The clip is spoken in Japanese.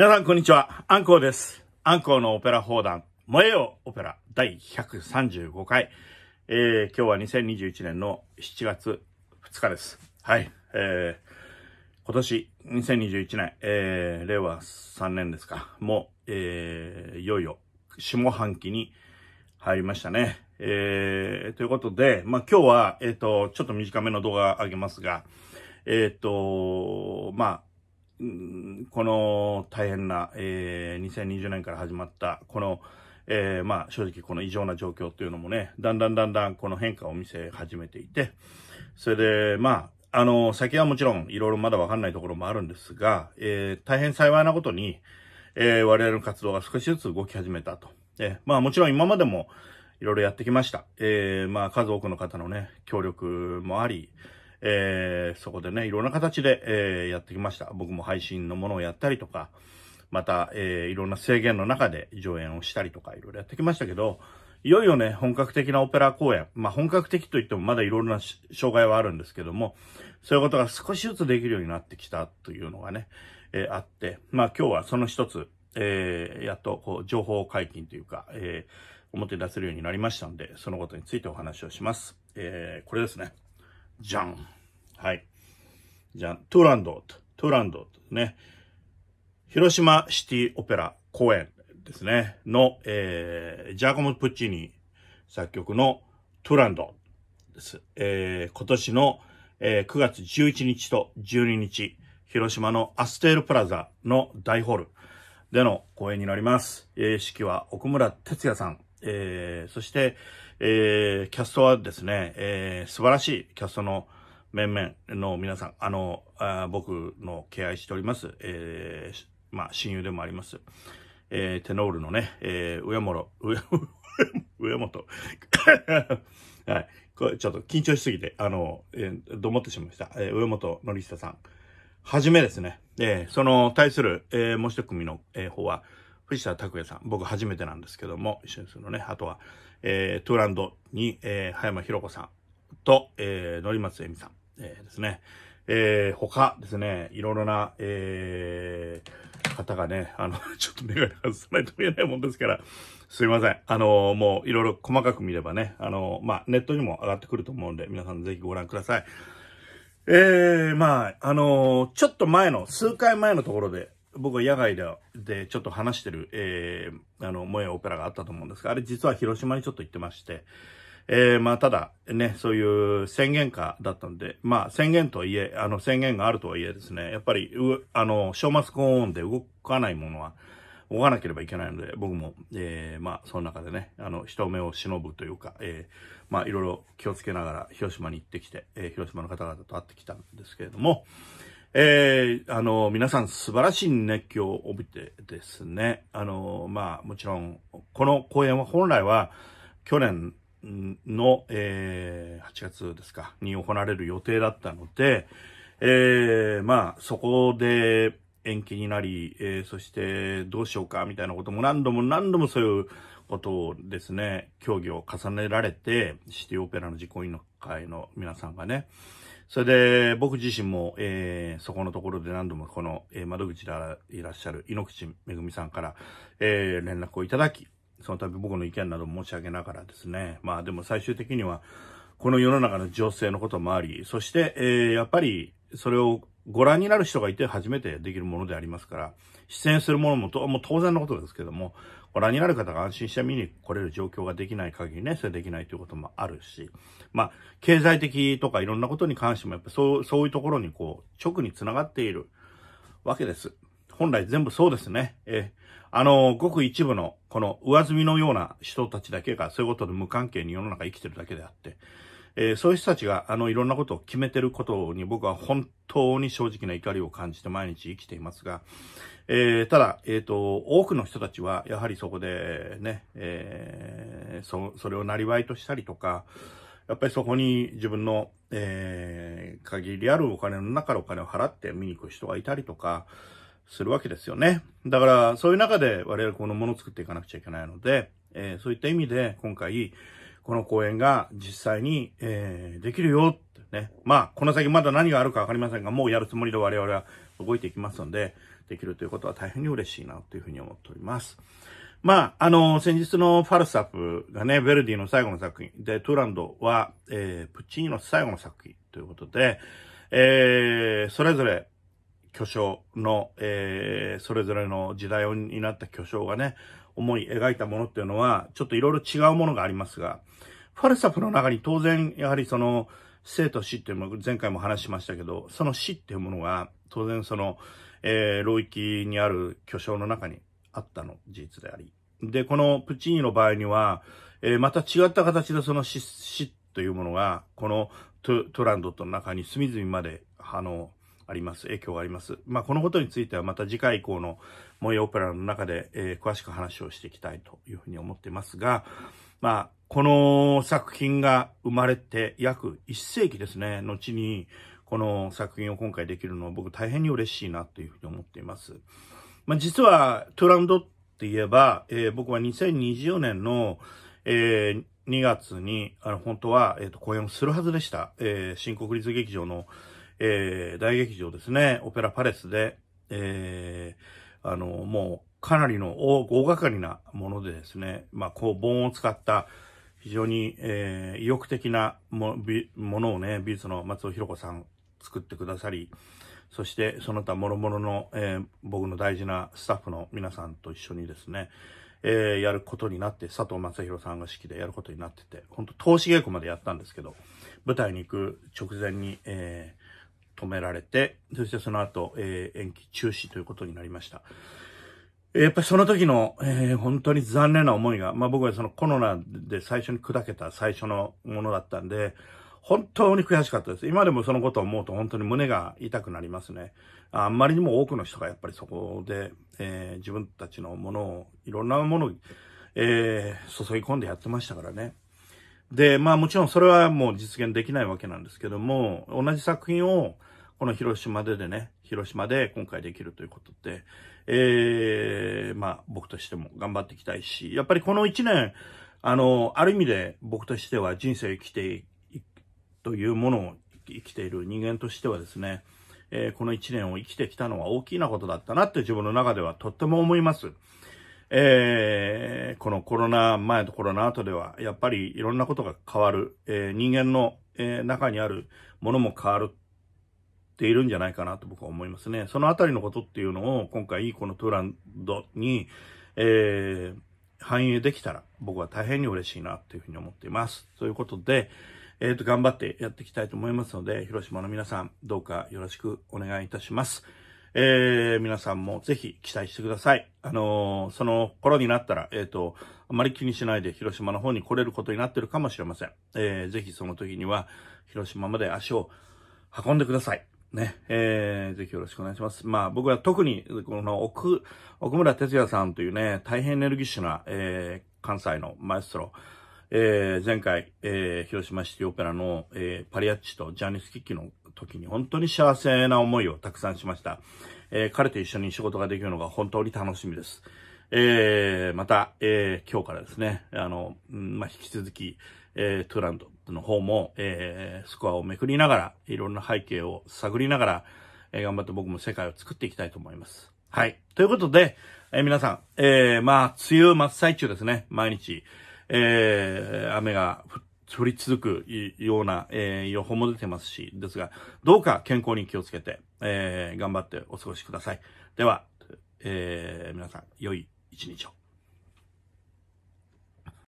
皆さん、こんにちは。アンコウです。アンコウのオペラ砲弾、燃えよオペラ第135回。えー、今日は2021年の7月2日です。はい。えー、今年、2021年、えー、令和3年ですか。もう、えー、いよいよ、下半期に入りましたね。えー、ということで、まあ、今日は、えっ、ー、と、ちょっと短めの動画あげますが、えっ、ー、と、まあ、この大変な、えー、2020年から始まった、この、えー、まあ正直この異常な状況というのもね、だんだんだんだんこの変化を見せ始めていて、それで、まあ、あの、先はもちろんいろいろまだわかんないところもあるんですが、えー、大変幸いなことに、えー、我々の活動が少しずつ動き始めたと。えー、まあもちろん今までもいろいろやってきました。えー、まあ数多くの方のね、協力もあり、えー、そこでね、いろんな形で、えー、やってきました。僕も配信のものをやったりとか、また、えー、いろんな制限の中で上演をしたりとか、いろいろやってきましたけど、いよいよね、本格的なオペラ公演。まあ、本格的といってもまだいろいろな障害はあるんですけども、そういうことが少しずつできるようになってきたというのがね、えー、あって、まあ、今日はその一つ、えー、やっと、こう、情報解禁というか、えー、表に出せるようになりましたんで、そのことについてお話をします。えー、これですね。じゃん。はい。じゃあ、トゥーランドート、トゥーランドートね。広島シティオペラ公演ですね。の、えー、ジャーコモ・プッチーニ作曲のトゥーランドです。えー、今年の、えー、9月11日と12日、広島のアステールプラザの大ホールでの公演になります。えー、式は奥村哲也さん。えー、そして、えー、キャストはですね、えー、素晴らしいキャストの、面々の皆さん、あの、あ僕の敬愛しております、えー、まあ、親友でもあります、えー、テノールのね、えー、上諸、上、上本。はい。これ、ちょっと緊張しすぎて、あの、えー、どもってしまいました。えー、上本のりしたさん。はじめですね。えー、その、対する、えー、もう一組の、えー、方は、藤田拓也さん。僕初めてなんですけども、一緒にするのね。あとは、えー、トゥーランドに、えー、葉山ひろ子さんと、えー、のりまつえみさん。えー、ですね。えー、他ですね、いろいろな、えー、方がね、あの、ちょっと願いネ外さないと見えないもんですから、すいません。あのー、もういろいろ細かく見ればね、あのー、まあ、ネットにも上がってくると思うんで、皆さんぜひご覧ください。えー、まあ、あのー、ちょっと前の、数回前のところで、僕は野外で、で、ちょっと話してる、えー、あの、萌えオペラがあったと思うんですが、あれ実は広島にちょっと行ってまして、えー、まあ、ただ、ね、そういう宣言下だったんで、まあ、宣言とはいえ、あの、宣言があるとはいえですね、やっぱり、う、あの、正末コーンで動かないものは、動かなければいけないので、僕も、えー、まあ、その中でね、あの、人目を忍ぶというか、えー、まあ、いろいろ気をつけながら、広島に行ってきて、えー、広島の方々と会ってきたんですけれども、えー、あの、皆さん素晴らしい熱狂を帯びてですね、あの、まあ、もちろん、この公演は本来は、去年の、えー、8月ですか、に行われる予定だったので、えー、まあ、そこで延期になり、えー、そしてどうしようか、みたいなことも何度も何度もそういうことをですね、協議を重ねられて、シティオペラの実行委員会の皆さんがね、それで、僕自身も、えー、そこのところで何度もこの、えー、窓口でいらっしゃる井口めぐみさんから、えー、連絡をいただき、その度僕の意見など申し上げながらですね、まあでも最終的には、この世の中の情勢のこともあり、そして、えー、やっぱり、それをご覧になる人がいて初めてできるものでありますから、出演するものももう当然のことですけども、ご覧になる方が安心して見に来れる状況ができない限りね、それできないということもあるし、まあ、経済的とかいろんなことに関しても、やっぱそう、そういうところにこう、直につながっているわけです。本来全部そうですね。えあの、ごく一部の、この上積みのような人たちだけが、そういうことで無関係に世の中生きてるだけであって、えー、そういう人たちが、あの、いろんなことを決めてることに僕は本当に正直な怒りを感じて毎日生きていますが、えー、ただ、えっ、ー、と、多くの人たちは、やはりそこで、ね、えー、そ、それをなりわいとしたりとか、やっぱりそこに自分の、えー、限りあるお金の中のお金を払って見に行く人がいたりとか、するわけですよね。だから、そういう中で我々このものを作っていかなくちゃいけないので、えー、そういった意味で今回、この講演が実際に、えー、できるよってね。まあ、この先まだ何があるかわかりませんが、もうやるつもりで我々は動いていきますので、できるということは大変に嬉しいなというふうに思っております。まあ、あの、先日のファルサプがね、ヴェルディの最後の作品で、トゥーランドは、えー、プッチーニの最後の作品ということで、えー、それぞれ巨匠の、えー、それぞれの時代を担った巨匠がね、思い描いたものっていうのは、ちょっといろいろ違うものがありますが、ファルサフの中に当然、やはりその、生と死っていうの前回も話しましたけど、その死っていうものが、当然その、えー、領域にある巨匠の中にあったの事実であり。で、このプチーニの場合には、えー、また違った形でその死死というものが、このトトランドットの中に隅々まで、あの、あります、影響があります。まあ、このことについてはまた次回以降の萌えオペラの中で、えー、詳しく話をしていきたいというふうに思ってますが、まあ、この作品が生まれて約1世紀ですね、後に、この作品を今回できるのは僕大変に嬉しいなというふうに思っています。まあ、実は、トゥランドって言えば、えー、僕は2020年の、えー、2月に、あの、本当は、えっ、ー、と、公演をするはずでした。えー、新国立劇場のえー、大劇場ですね、オペラパレスで、えー、あの、もうかなりの大掛かりなものでですね、まあ、こう、盆を使った非常に、えー、意欲的なもものをね、美術の松尾弘子さん作ってくださり、そしてその他諸々の、えー、僕の大事なスタッフの皆さんと一緒にですね、えー、やることになって、佐藤正宏さんが指揮でやることになってて、ほんと投資稽古までやったんですけど、舞台に行く直前に、えー、止められて、そしてその後、えー、延期中止ということになりました。やっぱりその時の、えー、本当に残念な思いが、まあ僕はそのコロナで最初に砕けた最初のものだったんで、本当に悔しかったです。今でもそのことを思うと本当に胸が痛くなりますね。あんまりにも多くの人がやっぱりそこで、えー、自分たちのものを、いろんなものを、えー、注ぎ込んでやってましたからね。で、まあもちろんそれはもう実現できないわけなんですけども、同じ作品をこの広島ででね、広島で今回できるということで、ええー、まあ僕としても頑張っていきたいし、やっぱりこの一年、あの、ある意味で僕としては人生生きていくというものを生きている人間としてはですね、えー、この一年を生きてきたのは大きなことだったなって自分の中ではとっても思います。えー、このコロナ前とコロナ後では、やっぱりいろんなことが変わる。えー、人間の、えー、中にあるものも変わるっているんじゃないかなと僕は思いますね。そのあたりのことっていうのを今回このトゥーランドに、えー、反映できたら僕は大変に嬉しいなというふうに思っています。ということで、えっ、ー、と、頑張ってやっていきたいと思いますので、広島の皆さんどうかよろしくお願いいたします。えー、皆さんもぜひ期待してください。あのー、その頃になったら、えっ、ー、と、あまり気にしないで広島の方に来れることになってるかもしれません。えー、ぜひその時には、広島まで足を運んでください。ね、えー、ぜひよろしくお願いします。まあ僕は特に、この奥、奥村哲也さんというね、大変エネルギッシュな、えー、関西のマエストロ、えー、前回、えー、広島シティオペラの、えー、パリアッチとジャニス・キッキの時に本当に幸せな思いをたくさんしました。えー、彼と一緒に仕事ができるのが本当に楽しみです。えー、また、えー、今日からですね、あの、まあ、引き続き、えー、トゥーランドの方も、えー、スコアをめくりながら、いろんな背景を探りながら、えー、頑張って僕も世界を作っていきたいと思います。はい。ということで、えー、皆さん、えー、まあ、梅雨真っ最中ですね、毎日。えー、雨が降っ降り続くような、えー、予報も出てますし、ですが、どうか健康に気をつけて、えー、頑張ってお過ごしください。では、えー、皆さん、良い一日を。